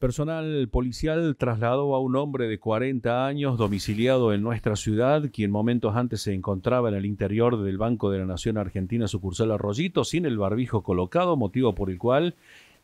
Personal policial trasladó a un hombre de 40 años domiciliado en nuestra ciudad, quien momentos antes se encontraba en el interior del Banco de la Nación Argentina sucursal Arroyito sin el barbijo colocado, motivo por el cual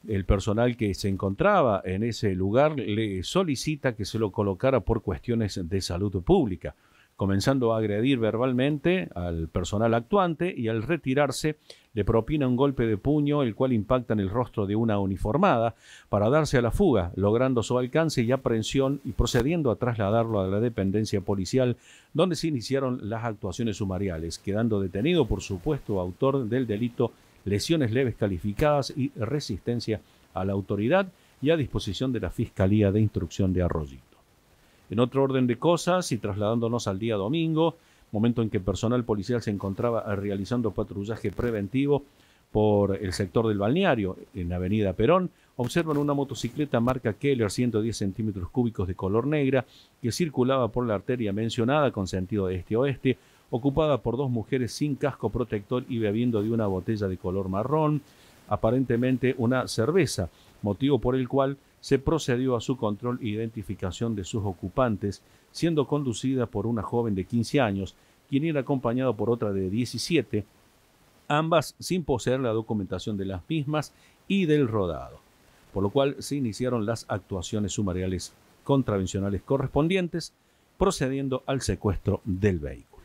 el personal que se encontraba en ese lugar le solicita que se lo colocara por cuestiones de salud pública comenzando a agredir verbalmente al personal actuante y al retirarse le propina un golpe de puño el cual impacta en el rostro de una uniformada para darse a la fuga, logrando su alcance y aprehensión y procediendo a trasladarlo a la dependencia policial donde se iniciaron las actuaciones sumariales, quedando detenido por supuesto autor del delito lesiones leves calificadas y resistencia a la autoridad y a disposición de la Fiscalía de Instrucción de Arroyito. En otro orden de cosas, y trasladándonos al día domingo, momento en que personal policial se encontraba realizando patrullaje preventivo por el sector del balneario, en Avenida Perón, observan una motocicleta marca Keller 110 centímetros cúbicos de color negra que circulaba por la arteria mencionada con sentido este-oeste, ocupada por dos mujeres sin casco protector y bebiendo de una botella de color marrón, aparentemente una cerveza, motivo por el cual se procedió a su control e identificación de sus ocupantes, siendo conducida por una joven de 15 años, quien era acompañada por otra de 17, ambas sin poseer la documentación de las mismas y del rodado, por lo cual se iniciaron las actuaciones sumariales contravencionales correspondientes, procediendo al secuestro del vehículo.